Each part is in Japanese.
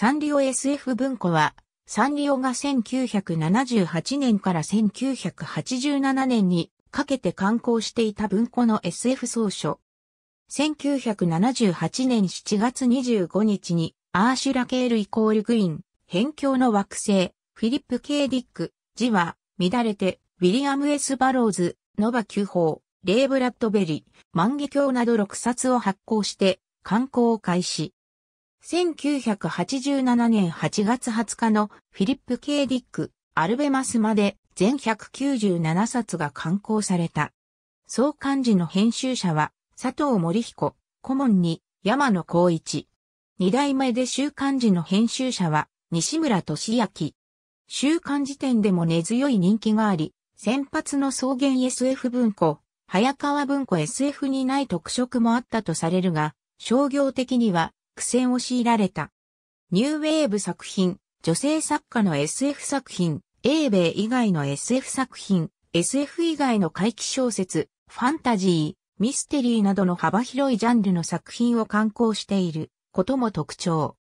サンリオ SF 文庫は、サンリオが1978年から1987年にかけて刊行していた文庫の SF 総書。1978年7月25日に、アーシュラ・ケールイコール・グイン、辺境の惑星、フィリップ・ケイ・ディック、字は、乱れて、ウィリアム・エスバローズ、ノバホー、レイ・ブラッドベリ、万華鏡など6冊を発行して、刊行を開始。1987年8月20日のフィリップ・ケーディック、アルベマスまで全197冊が刊行された。総刊字の編集者は佐藤森彦、顧問に山野光一。二代目で週刊誌の編集者は西村俊明。週刊時点でも根強い人気があり、先発の草原 SF 文庫、早川文庫 SF にない特色もあったとされるが、商業的には苦戦を強いられた。ニューウェーブ作品、女性作家の SF 作品、英米以外の SF 作品、SF 以外の怪奇小説、ファンタジー、ミステリーなどの幅広いジャンルの作品を刊行していることも特徴。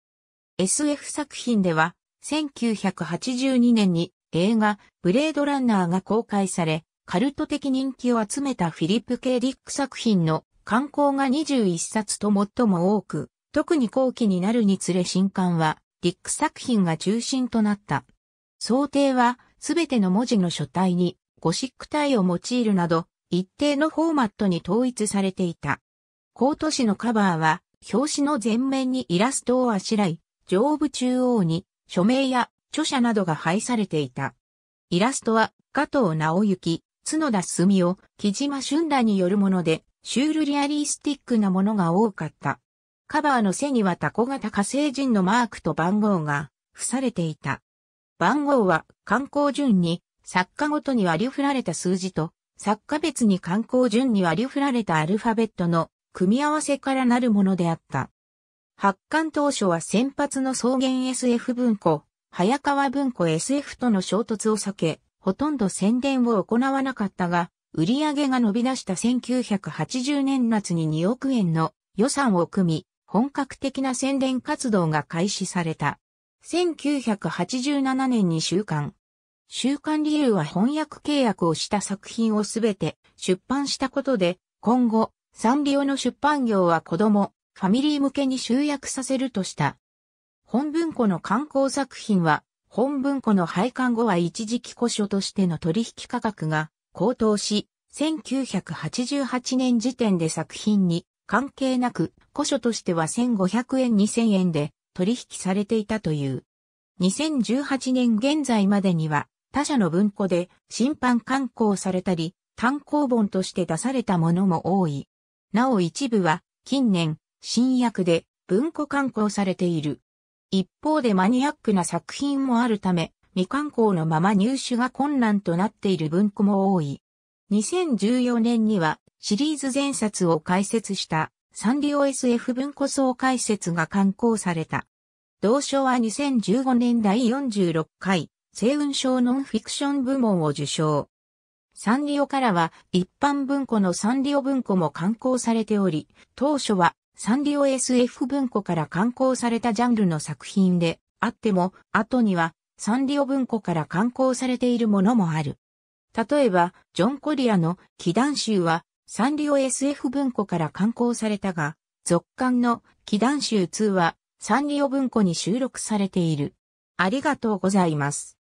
SF 作品では、1982年に映画ブレードランナーが公開され、カルト的人気を集めたフィリップ・ケイ・ディック作品の刊行が21冊と最も多く、特に後期になるにつれ新刊は、ディック作品が中心となった。想定は、すべての文字の書体に、ゴシック体を用いるなど、一定のフォーマットに統一されていた。コート紙のカバーは、表紙の前面にイラストをあしらい、上部中央に、署名や著者などが配されていた。イラストは、加藤直之、角田澄夫、木島俊らによるもので、シュールリアリスティックなものが多かった。カバーの背にはタコ型火星人のマークと番号が付されていた。番号は観光順に作家ごとに割り振られた数字と作家別に観光順に割り振られたアルファベットの組み合わせからなるものであった。発刊当初は先発の草原 SF 文庫、早川文庫 SF との衝突を避け、ほとんど宣伝を行わなかったが、売り上げが伸び出した1980年夏に2億円の予算を組み、本格的な宣伝活動が開始された。1987年に週刊。週刊理由は翻訳契約をした作品をすべて出版したことで、今後、サンリオの出版業は子供、ファミリー向けに集約させるとした。本文庫の観光作品は、本文庫の廃刊後は一時期古書としての取引価格が高騰し、1988年時点で作品に関係なく、古書としては1500円2000円で取引されていたという。2018年現在までには、他社の文庫で審判刊行されたり、単行本として出されたものも多い。なお一部は、近年、新訳で文庫刊行されている。一方でマニアックな作品もあるため、未刊行のまま入手が困難となっている文庫も多い。2014年にはシリーズ前冊を解説したサンリオ SF 文庫総解説が刊行された。同賞は2015年第46回、星雲賞ノンフィクション部門を受賞。サンリオからは一般文庫のサンリオ文庫も刊行されており、当初はサンリオ SF 文庫から刊行されたジャンルの作品であっても、後にはサンリオ文庫から刊行されているものもある。例えば、ジョン・コリアの祈談集はサンリオ SF 文庫から刊行されたが、続刊の祈願集2はサンリオ文庫に収録されている。ありがとうございます。